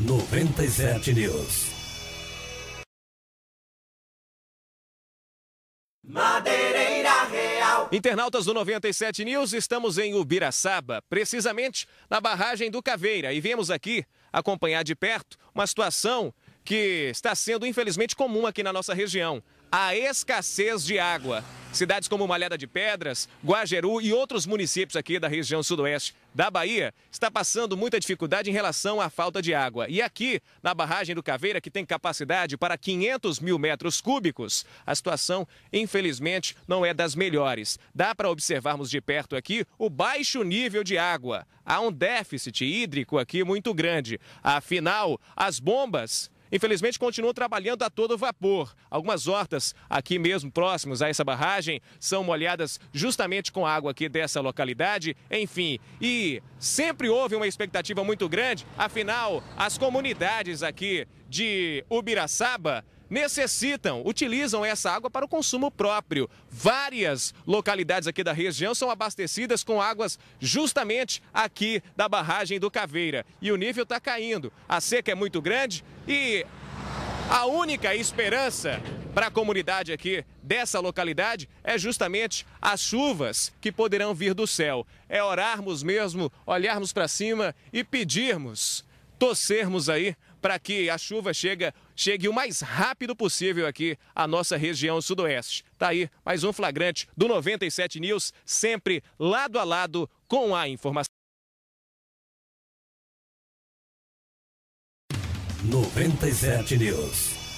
97 News. Madeireira Real. Internautas do 97 News, estamos em Ubiraçaba, precisamente na barragem do Caveira. E viemos aqui acompanhar de perto uma situação que está sendo infelizmente comum aqui na nossa região: a escassez de água. Cidades como Malhada de Pedras, Guajeru e outros municípios aqui da região sudoeste da Bahia está passando muita dificuldade em relação à falta de água. E aqui, na barragem do Caveira, que tem capacidade para 500 mil metros cúbicos, a situação, infelizmente, não é das melhores. Dá para observarmos de perto aqui o baixo nível de água. Há um déficit hídrico aqui muito grande. Afinal, as bombas infelizmente continuam trabalhando a todo vapor. Algumas hortas aqui mesmo próximos a essa barragem são molhadas justamente com água aqui dessa localidade. Enfim, e sempre houve uma expectativa muito grande, afinal, as comunidades aqui de Ubiraçaba necessitam, utilizam essa água para o consumo próprio. Várias localidades aqui da região são abastecidas com águas justamente aqui da barragem do Caveira. E o nível está caindo. A seca é muito grande e a única esperança para a comunidade aqui dessa localidade é justamente as chuvas que poderão vir do céu. É orarmos mesmo, olharmos para cima e pedirmos, torcermos aí para que a chuva chega, chegue o mais rápido possível aqui à nossa região sudoeste. Tá aí mais um flagrante do 97 News, sempre lado a lado com a informação. 97 News.